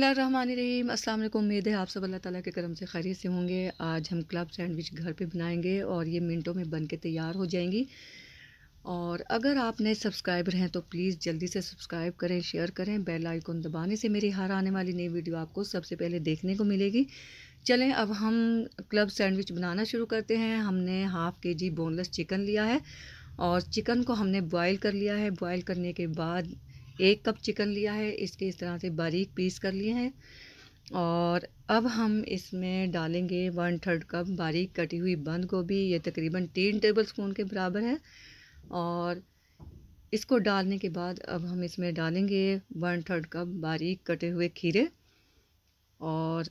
बिसमीम अस्सलाम उम्मीद है आप सब अल्लाह ताला के करम से खैरियत से होंगे आज हम क्लब सैंडविच घर पे बनाएंगे और ये मिनटों में बन के तैयार हो जाएंगी और अगर आप नए सब्सक्राइबर हैं तो प्लीज़ जल्दी से सब्सक्राइब करें शेयर करें बेल आइकन दबाने से मेरी हर आने वाली नई वीडियो आपको सबसे पहले देखने को मिलेगी चलें अब हम क्लब सैंडविच बनाना शुरू करते हैं हमने हाफ़ के जी बोनलेस चिकन लिया है और चिकन को हमने बॉयल कर लिया है बॉयल करने के बाद एक कप चिकन लिया है इसके इस तरह से बारीक पीस कर लिए हैं और अब हम इसमें डालेंगे वन थर्ड कप बारीक कटी हुई बंद गोभी ये तकरीबन तीन टेबल स्पून के बराबर है और इसको डालने के बाद अब हम इसमें डालेंगे वन थर्ड कप बारीक कटे हुए खीरे और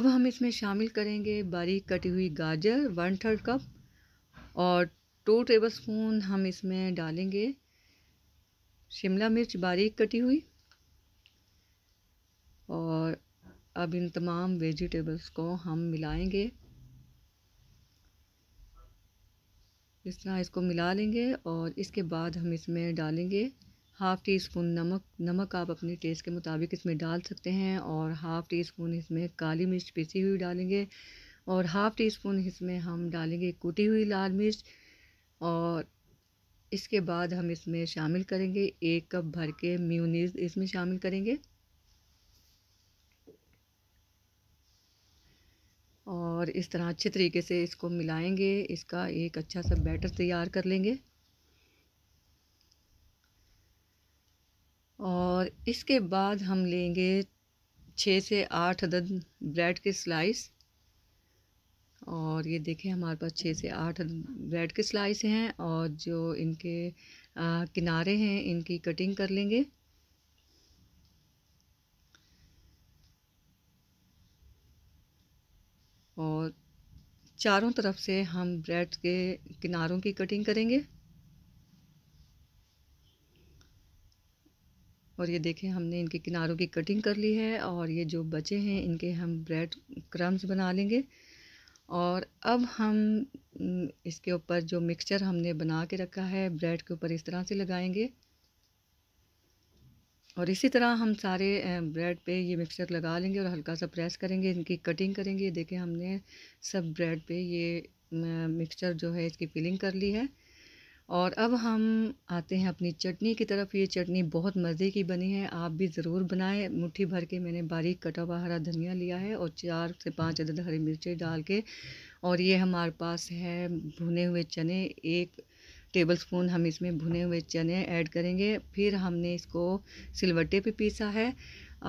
अब हम इसमें शामिल करेंगे बारीक कटी हुई गाजर वन थर्ड कप और टू टेबल स्पून हम इसमें डालेंगे शिमला मिर्च बारीक कटी हुई और अब इन तमाम वेजिटेबल्स को हम मिलाएंगे इस तरह इसको मिला लेंगे और इसके बाद हम इसमें डालेंगे हाफ़ टी स्पून नमक नमक आप अपने टेस्ट के मुताबिक इसमें डाल सकते हैं और हाफ़ टी स्पून इसमें काली मिर्च पिसी हुई डालेंगे और हाफ़ टी स्पून इसमें हम डालेंगे कूटी हुई लाल मिर्च और इसके बाद हम इसमें शामिल करेंगे एक कप भर के म्यूनीस इसमें शामिल करेंगे और इस तरह अच्छे तरीके से इसको मिलाएंगे इसका एक अच्छा सा बैटर तैयार कर लेंगे और इसके बाद हम लेंगे छः से आठ अदद ब्रेड के स्लाइस और ये देखें हमारे पास छः से आठ ब्रेड के स्लाइस हैं और जो इनके आ, किनारे हैं इनकी कटिंग कर लेंगे और चारों तरफ से हम ब्रेड के किनारों की कटिंग करेंगे और ये देखें हमने इनके किनारों की कटिंग कर ली है और ये जो बचे हैं इनके हम ब्रेड क्रम्स बना लेंगे और अब हम इसके ऊपर जो मिक्सचर हमने बना के रखा है ब्रेड के ऊपर इस तरह से लगाएंगे और इसी तरह हम सारे ब्रेड पे ये मिक्सचर लगा लेंगे और हल्का सा प्रेस करेंगे इनकी कटिंग करेंगे देखें हमने सब ब्रेड पे ये मिक्सचर जो है इसकी फिलिंग कर ली है और अब हम आते हैं अपनी चटनी की तरफ ये चटनी बहुत मज़े की बनी है आप भी ज़रूर बनाएं मुट्ठी भर के मैंने बारीक कटा हुआ हरा धनिया लिया है और चार से पाँच अदद हरी मिर्चें डाल के और ये हमारे पास है भुने हुए चने एक टेबल स्पून हम इसमें भुने हुए चने ऐड करेंगे फिर हमने इसको सिलवटे पे पीसा है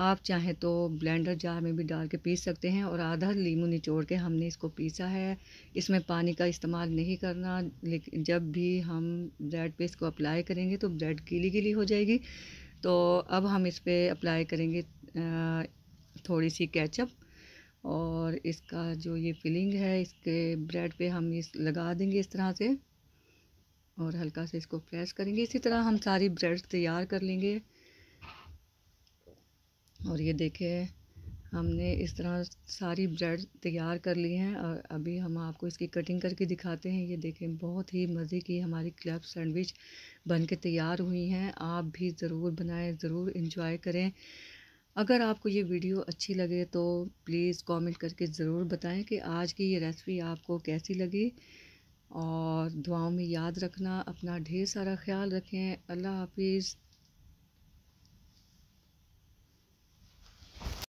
आप चाहें तो ब्लेंडर जार में भी डाल के पीस सकते हैं और आधा लीमू निचोड़ के हमने इसको पीसा है इसमें पानी का इस्तेमाल नहीं करना लेकिन जब भी हम ब्रेड पे इसको अप्लाई करेंगे तो ब्रेड गीली गीली हो जाएगी तो अब हम इस पर अप्लाई करेंगे थोड़ी सी कैचअप और इसका जो ये फिलिंग है इसके ब्रेड पे हम इस लगा देंगे इस तरह से और हल्का से इसको प्रेस करेंगे इसी तरह हम सारी ब्रेड तैयार कर लेंगे और ये देखें हमने इस तरह सारी ब्रेड तैयार कर ली हैं और अभी हम आपको इसकी कटिंग करके दिखाते हैं ये देखें बहुत ही मज़े की हमारी क्लब सैंडविच बन के तैयार हुई हैं आप भी ज़रूर बनाएं ज़रूर इंजॉय करें अगर आपको ये वीडियो अच्छी लगे तो प्लीज़ कमेंट करके ज़रूर बताएं कि आज की ये रेसिपी आपको कैसी लगी और दुआओं में याद रखना अपना ढेर सारा ख्याल रखें अल्लाह हाफिज़